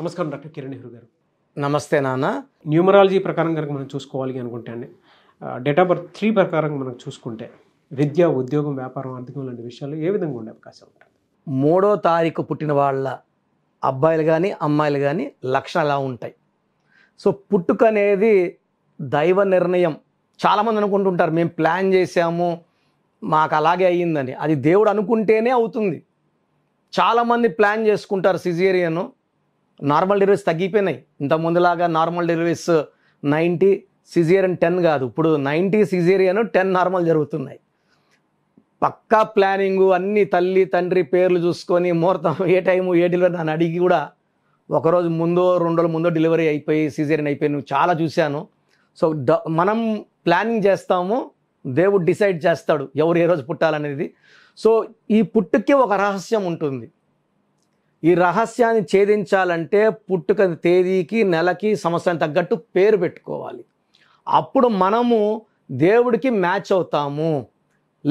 నమస్కారం డాక్టర్ కిరణ్ నెహ్రూ గారు నమస్తే నాన్న న్యూమరాలజీ ప్రకారం కనుక మనం చూసుకోవాలి అనుకుంటే అండి డేట్ ఆఫ్ బర్త్ త్రీ ప్రకారం మనం చూసుకుంటే విద్య ఉద్యోగం వ్యాపారం ఆర్థికం లాంటి విషయాలు ఏ విధంగా ఉండే అవకాశం ఉంటుంది మూడో తారీఖు పుట్టిన వాళ్ళ అబ్బాయిలు కానీ అమ్మాయిలు కానీ లక్షణాలు ఎలా ఉంటాయి సో పుట్టుక అనేది దైవ నిర్ణయం చాలామంది అనుకుంటుంటారు మేము ప్లాన్ చేసాము మాకు అలాగే అయ్యిందని అది దేవుడు అనుకుంటేనే అవుతుంది చాలామంది ప్లాన్ చేసుకుంటారు సిజేరియను నార్మల్ డెలివరీస్ తగ్గిపోయినాయి ఇంత ముందులాగా normal deliveries ninety caesarean ten కాదు ఇప్పుడు నైంటీ సిజేరియన్ టెన్ నార్మల్ జరుగుతున్నాయి పక్కా ప్లానింగు అన్ని తల్లి తండ్రి పేర్లు చూసుకొని ముహూర్తం ఏ టైము ఏ డెలివరీ అని అడిగి కూడా ఒకరోజు ముందో రెండు రోజుల ముందో డెలివరీ అయిపోయి సిజేరియన్ అయిపోయి నువ్వు చాలా చూశాను సో మనం ప్లానింగ్ చేస్తాము దేవుడు డిసైడ్ చేస్తాడు ఎవరు ఏ రోజు పుట్టాలనేది సో ఈ పుట్టుకే ఒక రహస్యం ఉంటుంది ఈ రహస్యాన్ని ఛేదించాలంటే పుట్టుక తేదీకి నెలకి సంవత్సరానికి తగ్గట్టు పేరు పెట్టుకోవాలి అప్పుడు మనము దేవుడికి మ్యాచ్ అవుతాము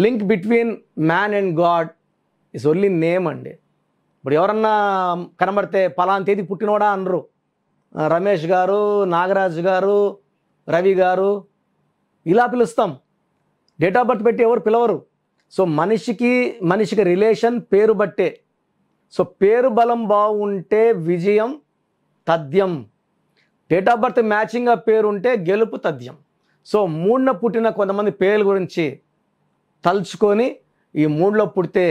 link between man and god is only name అండి ఇప్పుడు ఎవరన్నా కనబడితే పలాన్ తేదీ పుట్టినోడా అనరు రమేష్ గారు నాగరాజు గారు రవి గారు ఇలా పిలుస్తాం డేట్ ఆఫ్ బర్త్ పెట్టి ఎవరు పిలవరు సో మనిషికి మనిషికి రిలేషన్ పేరు బట్టే సో పేరు బలం బాగుంటే విజయం తథ్యం డేట్ ఆఫ్ బర్త్ మ్యాచింగ్గా పేరు ఉంటే గెలుపు తథ్యం సో మూడున పుట్టిన కొంతమంది పేర్ల గురించి తలుచుకొని ఈ మూడులో పుడితే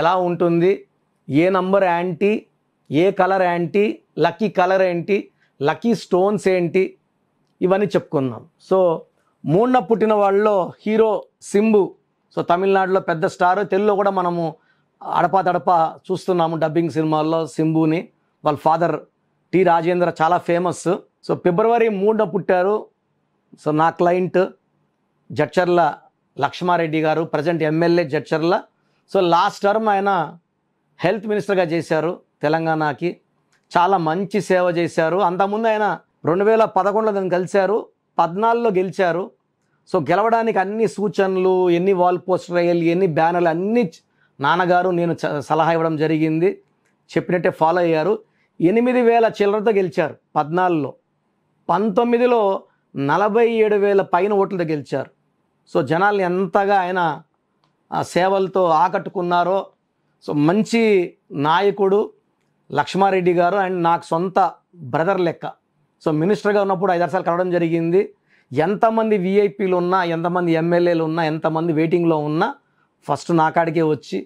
ఎలా ఉంటుంది ఏ నంబర్ యాంటీ ఏ కలర్ యాంటీ లక్కీ కలర్ ఏంటి లక్కీ స్టోన్స్ ఏంటి ఇవన్నీ చెప్పుకుందాం సో మూడున పుట్టిన వాళ్ళలో హీరో సింబు సో తమిళనాడులో పెద్ద స్టారు తెలుగులో కూడా మనము అడపా దడప చూస్తున్నాము డబ్బింగ్ సినిమాల్లో సింబుని వాళ్ళ ఫాదర్ టి రాజేంద్ర చాలా ఫేమస్ సో ఫిబ్రవరి మూడున పుట్టారు సో నా క్లయింట్ జడ్చర్ల లక్ష్మారెడ్డి గారు present MLA Jadcherla so last term ఆయన హెల్త్ మినిస్టర్గా చేశారు తెలంగాణకి చాలా మంచి సేవ చేశారు అంతకుముందు ఆయన రెండు వేల పదకొండులో దాన్ని కలిశారు పద్నాలుగులో గెలిచారు సో గెలవడానికి అన్ని సూచనలు ఎన్ని వాల్ పోస్టర్ వేయాలి ఎన్ని బ్యానర్లు అన్నీ నాన్నగారు నేను సలహా ఇవ్వడం జరిగింది చెప్పినట్టే ఫాలో అయ్యారు ఎనిమిది వేల చిల్లరతో గెలిచారు పద్నాలుగులో పంతొమ్మిదిలో నలభై ఏడు వేల పైన ఓట్లతో గెలిచారు సో జనాల్ని ఎంతగా ఆయన సేవలతో ఆకట్టుకున్నారో సో మంచి నాయకుడు లక్ష్మారెడ్డి గారు అండ్ నాకు సొంత బ్రదర్ లెక్క సో మినిస్టర్గా ఉన్నప్పుడు ఐదారు సార్లు కలవడం జరిగింది ఎంతమంది విఐపీలు ఉన్నా ఎంతమంది ఎమ్మెల్యేలు ఉన్నా ఎంతమంది వెయిటింగ్లో ఉన్నా ఫస్ట్ నా కాడికే వచ్చి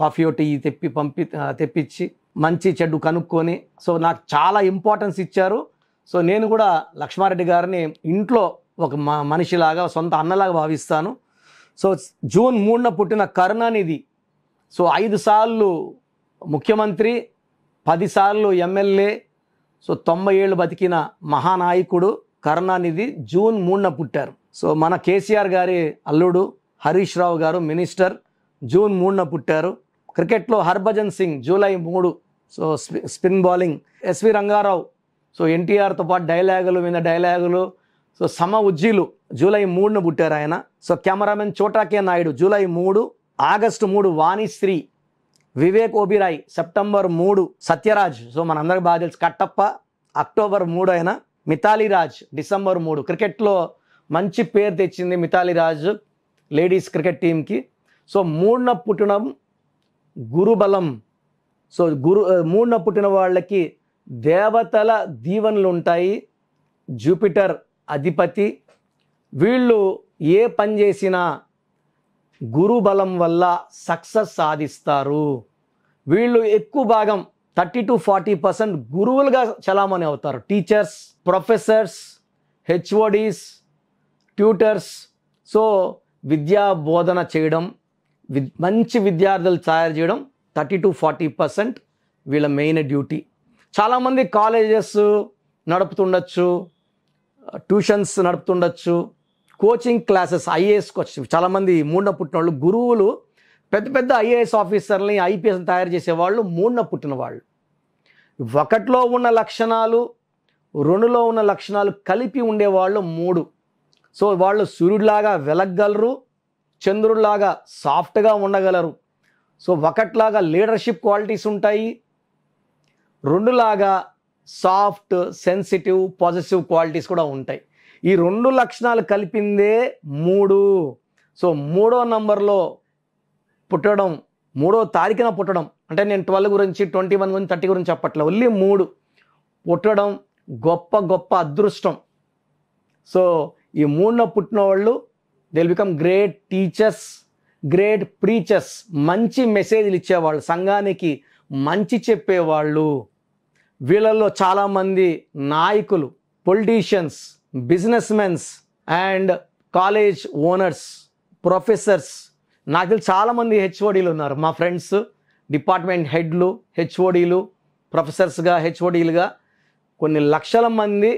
కాఫీ టీ తెప్పి పంపి తెప్పించి మంచి చెడ్డు కనుక్కొని సో నాకు చాలా ఇంపార్టెన్స్ ఇచ్చారు సో నేను కూడా లక్ష్మారెడ్డి గారిని ఇంట్లో ఒక మనిషిలాగా సొంత అన్నలాగా భావిస్తాను సో జూన్ మూడున పుట్టిన కరుణానిధి సో ఐదు సార్లు ముఖ్యమంత్రి పదిసార్లు ఎమ్మెల్యే సో తొంభై ఏళ్ళు బతికిన మహానాయకుడు కరుణానిధి జూన్ మూడున పుట్టారు సో మన కేసీఆర్ గారి అల్లుడు హరీష్ రావు గారు మినిస్టర్ జూన్ మూడున పుట్టారు క్రికెట్లో హర్భజన్ సింగ్ జూలై మూడు so spin bowling SV Rangarao so ఎన్టీఆర్తో పాటు డైలాగులు మీద డైలాగులు సో సమ ఉజ్జీలు జూలై మూడున పుట్టారు ఆయన so cameraman Chota K Naidu July మూడు ఆగస్టు మూడు వాణిశ్రీ వివేక్ ఓబిరాయ్ సెప్టెంబర్ మూడు సత్యరాజ్ సో అందరికి బాగా తెలుసు కట్టప్ప అక్టోబర్ మూడు ఆయన రాజ్ డిసెంబర్ మూడు క్రికెట్లో మంచి పేరు తెచ్చింది రాజు లేడీస్ క్రికెట్ టీంకి సో మూడున పుట్టిన గురుబలం సో గురు మూడున పుట్టిన వాళ్ళకి దేవతల దీవెనలు ఉంటాయి జూపిటర్ అధిపతి వీళ్ళు ఏ పని చేసినా గురుబలం వల్ల సక్సెస్ సాధిస్తారు వీళ్ళు ఎక్కువ భాగం థర్టీ టు ఫార్టీ పర్సెంట్ గురువులుగా చలామణి అవుతారు teachers professors HODs tutors so విద్యా బోధన చేయడం మంచి విద్యార్థులు తయారు చేయడం థర్టీ టు ఫార్టీ పర్సెంట్ వీళ్ళ మెయిన్ డ్యూటీ చాలామంది కాలేజెస్ నడుపుతుండొచ్చు ట్యూషన్స్ నడుపుతుండొచ్చు కోచింగ్ క్లాసెస్ ఐఏఎస్ వచ్చి చాలామంది మూడున పుట్టిన వాళ్ళు గురువులు పెద్ద పెద్ద ఐఏఎస్ ఆఫీసర్ని ఐపీఎస్ తయారు చేసేవాళ్ళు మూడున పుట్టిన వాళ్ళు ఒకటిలో ఉన్న లక్షణాలు రెండులో ఉన్న లక్షణాలు కలిపి ఉండేవాళ్ళు మూడు సో వాళ్ళు సూర్యుడిలాగా వెలగలరు చంద్రుడిలాగా సాఫ్ట్గా ఉండగలరు సో ఒకట్లాగా లీడర్షిప్ క్వాలిటీస్ ఉంటాయి రెండులాగా సాఫ్ట్ సెన్సిటివ్ పాజిటివ్ క్వాలిటీస్ కూడా ఉంటాయి ఈ రెండు లక్షణాలు కలిపిందే మూడు సో మూడో నంబర్లో పుట్టడం మూడో తారీఖున పుట్టడం అంటే నేను ట్వెల్వ్ గురించి ట్వంటీ వన్ గురించి థర్టీ గురించి చెప్పట్లే ఓన్లీ మూడు పుట్టడం గొప్ప గొప్ప అదృష్టం సో ఈ మూడులో పుట్టిన వాళ్ళు they become great teachers great preachers మంచి మెసేజ్లు ఇచ్చేవాళ్ళు సంఘానికి మంచి చెప్పేవాళ్ళు వీళ్ళల్లో చాలామంది నాయకులు politicians business mens and college owners professors నాకు చాలామంది హెచ్ఓడీలు ఉన్నారు మా ఫ్రెండ్స్ డిపార్ట్మెంట్ హెడ్లు హెచ్ఓడీలు ప్రొఫెసర్స్గా హెచ్ఓడీలుగా కొన్ని లక్షల మంది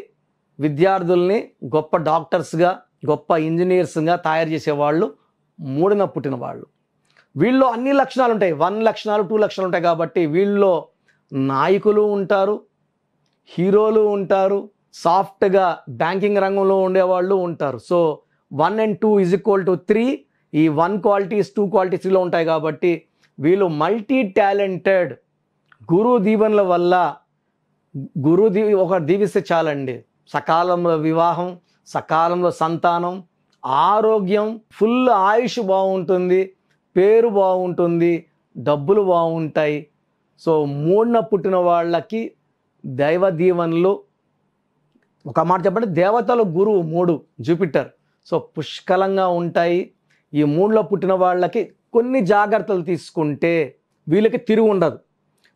విద్యార్థుల్ని గొప్ప డాక్టర్స్గా గొప్ప ఇంజనీర్స్గా తయారు చేసేవాళ్ళు మూడిన పుట్టిన వాళ్ళు వీళ్ళు అన్ని లక్షణాలు ఉంటాయి వన్ లక్షణాలు టూ లక్షణాలు ఉంటాయి కాబట్టి వీళ్ళు నాయకులు ఉంటారు హీరోలు ఉంటారు సాఫ్ట్గా బ్యాంకింగ్ రంగంలో ఉండేవాళ్ళు ఉంటారు so one and two is equal to three ఈ వన్ క్వాలిటీస్ టూ క్వాలిటీస్లో ఉంటాయి కాబట్టి వీళ్ళు మల్టీ టాలెంటెడ్ గురు దీవెనల వల్ల గురు దీవి ఒక దీవిస్తే చాలండి సకాలంలో వివాహం సకాలంలో సంతానం ఆరోగ్యం ఫుల్ ఆయుష్ బాగుంటుంది పేరు బాగుంటుంది డబ్బులు బాగుంటాయి సో మూడున పుట్టిన వాళ్ళకి దైవ దీవెనలు ఒక మాట చెప్పండి దేవతలు గురువు మూడు జూపిటర్ సో పుష్కలంగా ఉంటాయి ఈ మూడులో పుట్టిన వాళ్ళకి కొన్ని జాగ్రత్తలు తీసుకుంటే వీళ్ళకి తిరుగు ఉండదు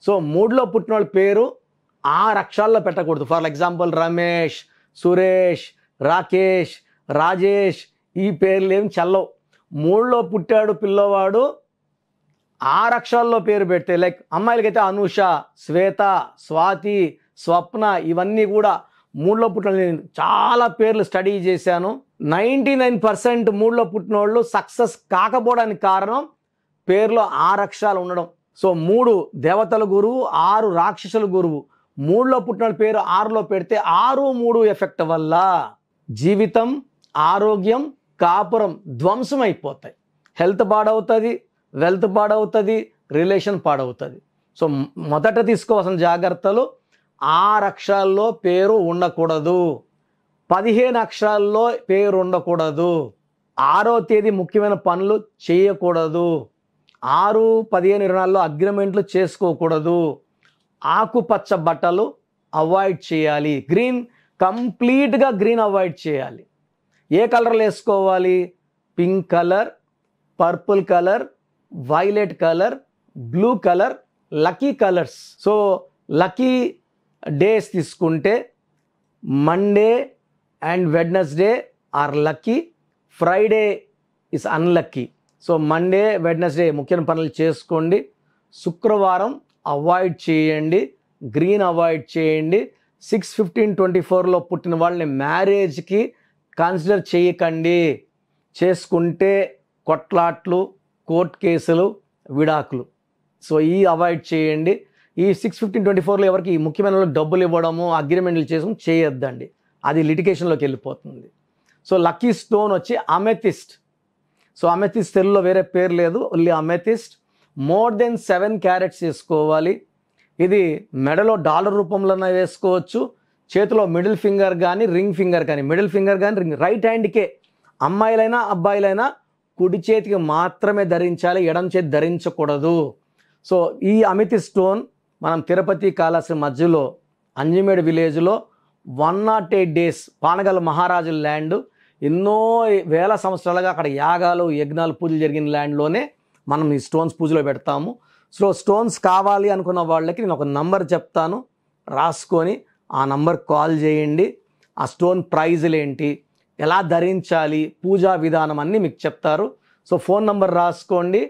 సో మూడులో పుట్టిన వాళ్ళ పేరు ఆ రక్షాల్లో పెట్టకూడదు ఫర్ ఎగ్జాంపుల్ రమేష్ సురేష్ రాకేష్ రాజేష్ ఈ పేర్లు ఏమి చల్లవు మూడులో పుట్టాడు పిల్లవాడు ఆ రక్షాల్లో పేరు పెడితే లైక్ అమ్మాయిలకైతే అనూష శ్వేత స్వాతి స్వప్న ఇవన్నీ కూడా మూడులో పుట్టిన నేను చాలా పేర్లు స్టడీ చేశాను నైంటీ నైన్ పర్సెంట్ మూడులో పుట్టిన వాళ్ళు సక్సెస్ కాకపోవడానికి కారణం పేర్లో రక్షాలు ఉండడం సో మూడు దేవతల గురువు ఆరు రాక్షసుల గురువు మూడులో పుట్టిన పేరు ఆరులో పెడితే ఆరు మూడు ఎఫెక్ట్ వల్ల జీవితం ఆరోగ్యం కాపురం ధ్వంసం అయిపోతాయి హెల్త్ పాడవుతుంది వెల్త్ పాడవుతుంది రిలేషన్ పాడవుతుంది సో మొదట తీసుకోవాల్సిన జాగ్రత్తలు ఆరు అక్షరాల్లో పేరు ఉండకూడదు పదిహేను అక్షరాల్లో పేరు ఉండకూడదు ఆరో తేదీ ముఖ్యమైన పనులు చేయకూడదు ఆరు పదిహేను ఇరవై నాలుగులో అగ్రిమెంట్లు చేసుకోకూడదు ఆకుపచ్చ బట్టలు అవాయిడ్ చేయాలి గ్రీన్ కంప్లీట్గా గ్రీన్ అవాయిడ్ చేయాలి ఏ కలర్లు వేసుకోవాలి pink colour purple colour violet colour blue colour lucky colours so lucky days తీసుకుంటే Monday and Wednesday are lucky Friday is unlucky so Monday Wednesday ముఖ్యమైన పనులు చేసుకోండి శుక్రవారం అవాయిడ్ చేయండి గ్రీన్ అవాయిడ్ చేయండి సిక్స్ ఫిఫ్టీన్ ట్వంటీ ఫోర్లో పుట్టిన వాళ్ళని మ్యారేజ్కి కన్సిడర్ చేయకండి చేసుకుంటే కొట్లాట్లు కోర్ట్ కేసులు విడాకులు సో ఈ అవాయిడ్ చేయండి ఈ సిక్స్ ఫిఫ్టీన్ ట్వంటీ ఫోర్లో ఎవరికి ముఖ్యమైన డబ్బులు ఇవ్వడము అగ్రిమెంట్లు చేసుకుని చేయొద్దండి అది లిటికేషన్లోకి వెళ్ళిపోతుంది సో లక్కీ స్టోన్ వచ్చి అమెథిస్ట్ సో అమెథిస్ట్ తెలుగులో వేరే పేరు లేదు only amethyst more than seven carats వేసుకోవాలి ఇది మెడలో డాలర్ రూపంలోనే వేసుకోవచ్చు చేతిలో మిడిల్ ఫింగర్ కానీ రింగ్ ఫింగర్ కానీ మిడిల్ ఫింగర్ కానీ రింగ్ రైట్ హ్యాండ్కే అమ్మాయిలైనా అబ్బాయిలైనా కుడి చేతికి మాత్రమే ధరించాలి ఎడం చేతి ధరించకూడదు సో ఈ అమితి స్టోన్ మనం తిరుపతి కాళాశ్రీ మధ్యలో అంజమేడు విలేజ్లో one naught eight days Panagal మహారాజు ల్యాండ్ ఎన్నో వేల సంవత్సరాలుగా అక్కడ యాగాలు యజ్ఞాలు పూజలు జరిగిన ల్యాండ్లోనే మనం ఈ స్టోన్స్ పూజలో పెడతాము సో స్టోన్స్ కావాలి అనుకున్న వాళ్ళకి నేను ఒక నంబర్ చెప్తాను రాసుకొని ఆ నంబర్ కాల్ చేయండి ఆ స్టోన్ ప్రైజులు ఏంటి ఎలా ధరించాలి పూజా విధానం అన్నీ మీకు చెప్తారు సో ఫోన్ నంబర్ రాసుకోండి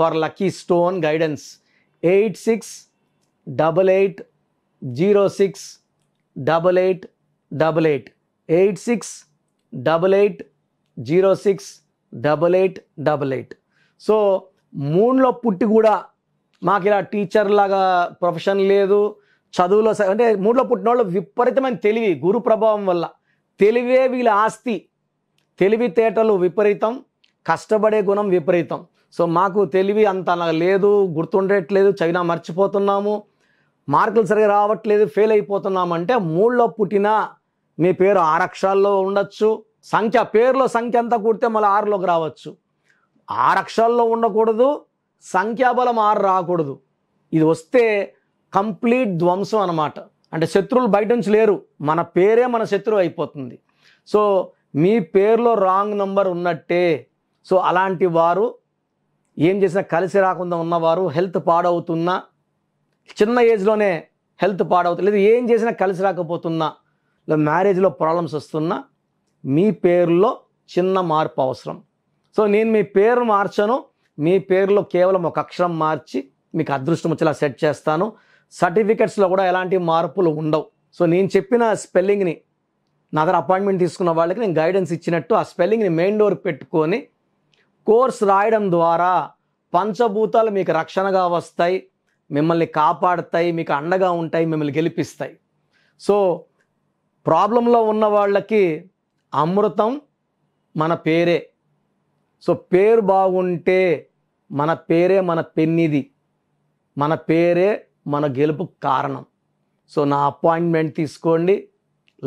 for lucky stone guidance eight six double eight zero six double eight double eight eight six double eight zero six double eight double eight so మూడులో పుట్టి కూడా మాకు ఇలా టీచర్ లాగా ప్రొఫెషన్ లేదు చదువులో అంటే మూడులో పుట్టిన వాళ్ళు విపరీతమైన తెలివి గురు ప్రభావం వల్ల తెలివే వీళ్ళ ఆస్తి తెలివితేటలు విపరీతం కష్టపడే గుణం విపరీతం సో మాకు తెలివి అంత లేదు గుర్తుండట్లేదు చైనా మర్చిపోతున్నాము మార్కులు సరిగా రావట్లేదు ఫెయిల్ అయిపోతున్నాము అంటే మూడులో పుట్టిన మీ పేరు ఆరక్షల్లో ఉండొచ్చు సంఖ్య పేరులో సంఖ్య అంతా కూడితే మళ్ళీ ఆరులోకి రావచ్చు ఆరు అక్షరాల్లో ఉండకూడదు సంఖ్యాబలం ఆరు రాకూడదు ఇది వస్తే కంప్లీట్ ధ్వంసం అనమాట అంటే శత్రువులు బయట నుంచి లేరు మన పేరే మన శత్రువు అయిపోతుంది సో మీ పేరులో రాంగ్ నంబర్ ఉన్నట్టే సో అలాంటి వారు ఏం చేసినా కలిసి రాకుండా ఉన్నవారు హెల్త్ పాడవుతున్నా చిన్న ఏజ్లోనే హెల్త్ పాడవుతుంది లేదు ఏం చేసినా కలిసి రాకపోతున్నా మ్యారేజ్లో ప్రాబ్లమ్స్ వస్తున్నా మీ పేరులో చిన్న మార్పు అవసరం సో నేను మీ పేరు మార్చను మీ పేరులో కేవలం ఒక అక్షరం మార్చి మీకు అదృష్టం వచ్చేలా సెట్ చేస్తాను సర్టిఫికెట్స్లో కూడా ఎలాంటి మార్పులు ఉండవు సో నేను చెప్పిన స్పెల్లింగ్ని నా దగ్గర అపాయింట్మెంట్ తీసుకున్న వాళ్ళకి నేను గైడెన్స్ ఇచ్చినట్టు ఆ స్పెల్లింగ్ని మెయిన్ డోర్ పెట్టుకొని కోర్స్ రాయడం ద్వారా పంచభూతాలు మీకు రక్షణగా వస్తాయి మిమ్మల్ని కాపాడతాయి మీకు అండగా ఉంటాయి మిమ్మల్ని గెలిపిస్తాయి సో ప్రాబ్లంలో ఉన్న వాళ్ళకి అమృతం మన పేరే సో పేరు బాగుంటే మన పేరే మన పెన్నిది మన పేరే మన గెలుపు కారణం సో నా అపాయింట్మెంట్ తీసుకోండి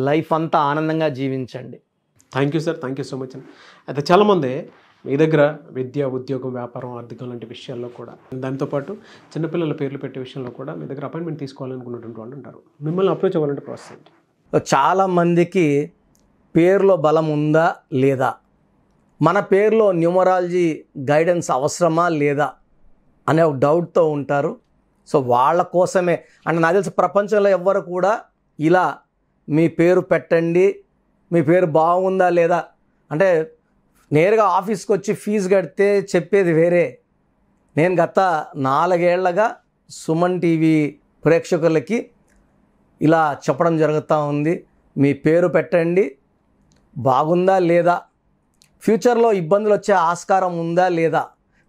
లైఫ్ అంతా ఆనందంగా జీవించండి thank you sir thank you so much అయితే చాలామంది మీ దగ్గర విద్య ఉద్యోగం వ్యాపారం ఆర్థికం లాంటి విషయాల్లో కూడా దాంతోపాటు చిన్నపిల్లల పేర్లు పెట్టే విషయంలో కూడా మీ దగ్గర అపాయింట్మెంట్ తీసుకోవాలనుకున్నటువంటి వాళ్ళు ఉంటారు మిమ్మల్ని అప్రోచ్ అవ్వాలంటే ప్రాసెస్ ఏంటి చాలామందికి పేర్లో బలం ఉందా లేదా మన పేరులో న్యూమరాలజీ గైడెన్స్ అవసరమా లేదా అనే ఒక డౌట్తో ఉంటారు సో వాళ్ళ కోసమే అంటే నాకు తెలిసి ప్రపంచంలో ఎవ్వరు కూడా ఇలా మీ పేరు పెట్టండి మీ పేరు బాగుందా లేదా అంటే నేరుగా ఆఫీస్కి వచ్చి ఫీజు కడితే చెప్పేది వేరే నేను గత నాలుగేళ్లగా సుమన్ టీవీ ప్రేక్షకులకి ఇలా చెప్పడం జరుగుతూ ఉంది మీ పేరు పెట్టండి బాగుందా లేదా ఫ్యూచర్లో ఇబ్బందులు వచ్చే ఆస్కారం ఉందా లేదా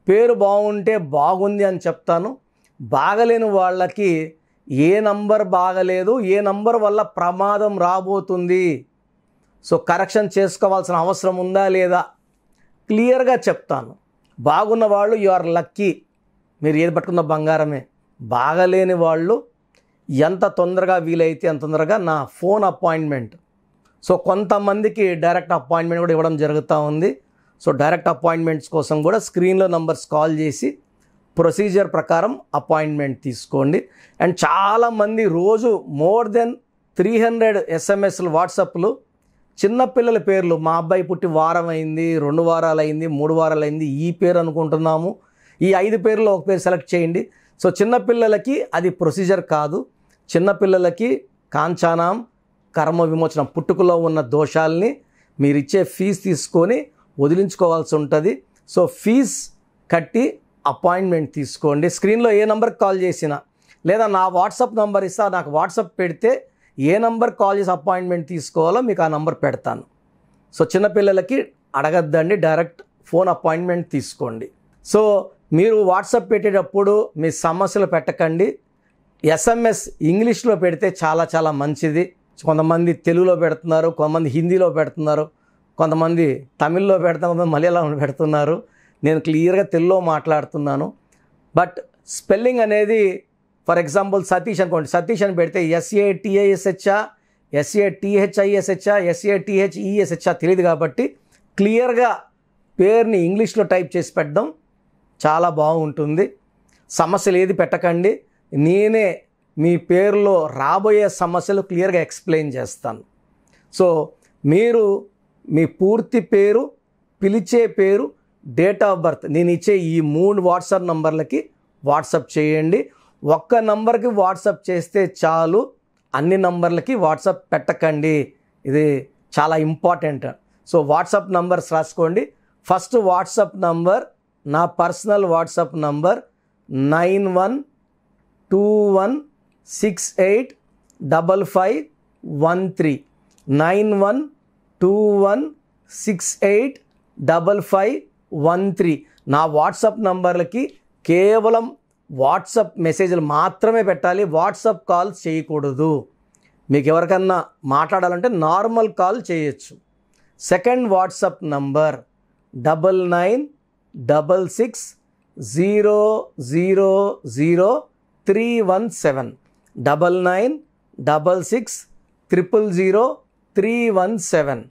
పేరు బాగుంటే బాగుంది అని చెప్తాను బాగలేని వాళ్ళకి ఏ నంబర్ బాగలేదు ఏ నంబర్ వల్ల ప్రమాదం రాబోతుంది సో కరెక్షన్ చేసుకోవాల్సిన అవసరం ఉందా లేదా క్లియర్గా చెప్తాను బాగున్న వాళ్ళు యు ఆర్ లక్కీ మీరు ఏది పట్టుకున్న బంగారమే బాగలేని వాళ్ళు ఎంత తొందరగా వీలైతే అంత తొందరగా నా ఫోన్ అపాయింట్మెంట్ సో కొంతమందికి డైరెక్ట్ అపాయింట్మెంట్ కూడా ఇవ్వడం జరుగుతూ ఉంది సో డైరెక్ట్ అపాయింట్మెంట్స్ కోసం కూడా స్క్రీన్లో నంబర్స్ కాల్ చేసి ప్రొసీజర్ ప్రకారం అపాయింట్మెంట్ తీసుకోండి అండ్ చాలామంది రోజు మోర్ దెన్ త్రీ హండ్రెడ్ ఎస్ఎంఎస్లు వాట్సాప్లు చిన్నపిల్లల పేర్లు మా అబ్బాయి పుట్టి వారం అయింది రెండు వారాలు అయింది మూడు వారాలు అయింది ఈ పేరు అనుకుంటున్నాము ఈ ఐదు పేర్లు ఒక పేరు సెలెక్ట్ చేయండి సో చిన్నపిల్లలకి అది ప్రొసీజర్ కాదు చిన్నపిల్లలకి కాంచానాం కర్మ విమోచన పుట్టుకలో ఉన్న దోషాలని మీరు ఇచ్చే ఫీజు తీసుకొని వదిలించుకోవాల్సి ఉంటుంది సో ఫీజ్ కట్టి అపాయింట్మెంట్ తీసుకోండి స్క్రీన్లో ఏ నెంబర్కి కాల్ చేసినా లేదా నా వాట్సాప్ నంబర్ ఇస్తా నాకు వాట్సాప్ పెడితే ఏ నంబర్ కాల్ చేసి అపాయింట్మెంట్ తీసుకోవాలో మీకు ఆ నంబర్ పెడతాను సో చిన్నపిల్లలకి అడగద్దండి డైరెక్ట్ ఫోన్ అపాయింట్మెంట్ తీసుకోండి సో మీరు వాట్సాప్ పెట్టేటప్పుడు మీ సమస్యలు పెట్టకండి ఎస్ఎంఎస్ ఇంగ్లీష్లో పెడితే చాలా చాలా మంచిది కొంతమంది తెలుగులో పెడుతున్నారు కొంతమంది హిందీలో పెడుతున్నారు కొంతమంది తమిళ్లో పెడతాం కొంతమంది మలయాళంలో పెడుతున్నారు నేను క్లియర్గా తెలుగులో మాట్లాడుతున్నాను బట్ స్పెల్లింగ్ అనేది ఫర్ ఎగ్జాంపుల్ సతీష్ అనుకోండి సతీష్ అని పెడితే ఎస్ఏటిఏఎస్హెచ్ఆ ఎస్ఏటిహెచ్ఐఎస్హెచ్ఆ ఎస్ఏటిహెచ్ఈఎస్హెచ్ఆ తెలియదు కాబట్టి క్లియర్గా పేరుని ఇంగ్లీష్లో టైప్ చేసి పెట్టడం చాలా బాగుంటుంది సమస్యలు ఏది పెట్టకండి నేనే మీ పేరులో రాబోయే సమస్యలు క్లియర్గా ఎక్స్ప్లెయిన్ చేస్తాను సో మీరు మీ పూర్తి పేరు పిలిచే పేరు డేట్ ఆఫ్ బర్త్ నేను ఇచ్చే ఈ మూడు వాట్సాప్ నంబర్లకి వాట్సాప్ చేయండి ఒక్క నంబర్కి వాట్సాప్ చేస్తే చాలు అన్ని నంబర్లకి వాట్సాప్ పెట్టకండి ఇది చాలా ఇంపార్టెంట్ సో వాట్సాప్ నంబర్స్ రాసుకోండి ఫస్ట్ వాట్సాప్ నంబర్ నా personal WhatsApp number nine one two one six eight double five one three nine one two one six eight double five one three నా WhatsApp నంబర్లకి కేవలం WhatsApp మెసేజ్లు మాత్రమే పెట్టాలి WhatsApp call చేయకూడదు మీకు ఎవరికన్నా మాట్లాడాలంటే నార్మల్ కాల్ చేయొచ్చు second WhatsApp number double nine double six zero zero zero three one seven double nine double six triple zero three one seven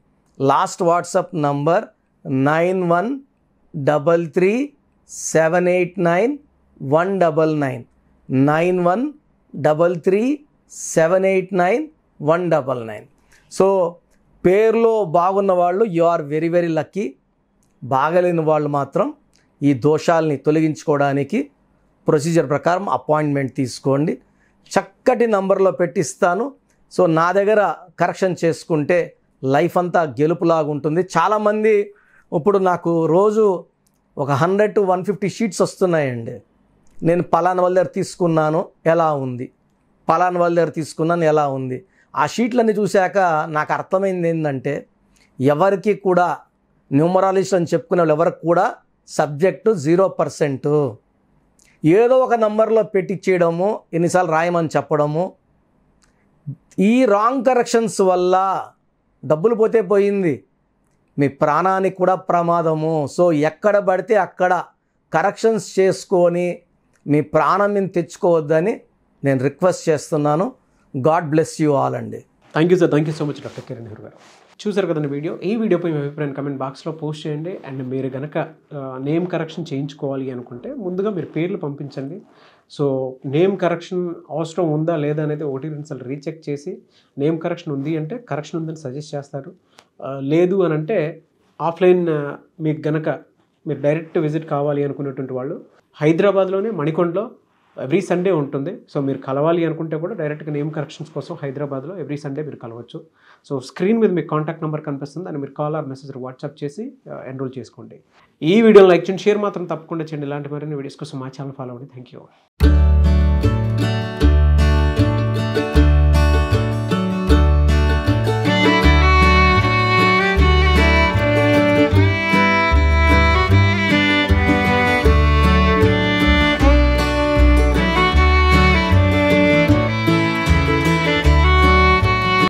last WhatsApp number nine one double three seven eight nine one double nine nine one double three seven eight nine one double nine so పేర్లో బాగున్న వాళ్ళు you are very very lucky బాగలేని వాళ్ళు మాత్రం ఈ దోషాలని తొలగించుకోవడానికి procedure ప్రకారం appointment తీసుకోండి చక్కటి నంబర్లో పెట్టిస్తాను సో నా దగ్గర కరెక్షన్ చేసుకుంటే లైఫ్ అంతా గెలుపులాగా ఉంటుంది చాలామంది ఇప్పుడు నాకు రోజు ఒక hundred to one fifty sheets వస్తున్నాయండి నేను పలానా వాళ్ళ దగ్గర తీసుకున్నాను ఎలా ఉంది పలానా వాళ్ళ దగ్గర తీసుకున్నాను ఎలా ఉంది ఆ షీట్లన్నీ చూశాక నాకు అర్థమైంది ఏంటంటే ఎవరికి కూడా న్యూమరాలజిస్ట్ అని చెప్పుకునే వాళ్ళు ఎవరికి కూడా సబ్జెక్టు జీరో పర్సెంటు ఏదో ఒక నంబర్లో పెట్టించేయడము ఎన్నిసార్లు రాయమని చెప్పడము ఈ రాంగ్ కరెక్షన్స్ వల్ల డబ్బులు పోతే పోయింది మీ ప్రాణానికి కూడా ప్రమాదము సో ఎక్కడ పడితే అక్కడ కరెక్షన్స్ చేసుకొని మీ ప్రాణం మీద తెచ్చుకోవద్దని నేను రిక్వెస్ట్ చేస్తున్నాను గాడ్ బ్లెస్ యూ ఆల్ అండి thank you sir thank you so much doctor Kiran గారు చూసారు కదండి వీడియో ఈ వీడియోపై మీ అభిప్రాయం కమెంట్ బాక్స్లో పోస్ట్ చేయండి అండ్ మీరు కనుక నేమ్ కరెక్షన్ చేయించుకోవాలి అనుకుంటే ముందుగా మీరు పేర్లు పంపించండి సో నేమ్ కరెక్షన్ అవసరం ఉందా లేదా అనేది ఒకటి రెండుసార్లు రీచెక్ చేసి నేమ్ కరెక్షన్ ఉంది అంటే కరెక్షన్ ఉందని సజెస్ట్ చేస్తారు లేదు అని అంటే ఆఫ్లైన్ మీకు గనక మీరు డైరెక్ట్ విజిట్ కావాలి అనుకున్నటువంటి వాళ్ళు హైదరాబాద్లోనే మణికొండలో ఎవ్రీ సండే ఉంటుంది సో మీరు కలవాలి అనుకుంటే కూడా డైరెక్ట్గా నేమ్ కరెక్షన్స్ కోసం హైదరాబాద్లో ఎవ్రీ సండే మీరు కలవచ్చు సో స్క్రీన్ మీద మీకు కాంటాక్ట్ నెంబర్ కనిపిస్తుంది దాన్ని మీరు కాల్ ఆర్ మెసేజ్ వాట్సాప్ చేసి ఎన్రోల్ uh, చేసుకోండి ఈ వీడియోని లైక్ చేయండి షేర్ మాత్రం తప్పకుండా చేయండి ఇలాంటి మరిన్ని వీడియోస్ కోసం మా ఛానల్ ఫాలో అవ్వండి థ్యాంక్ యూ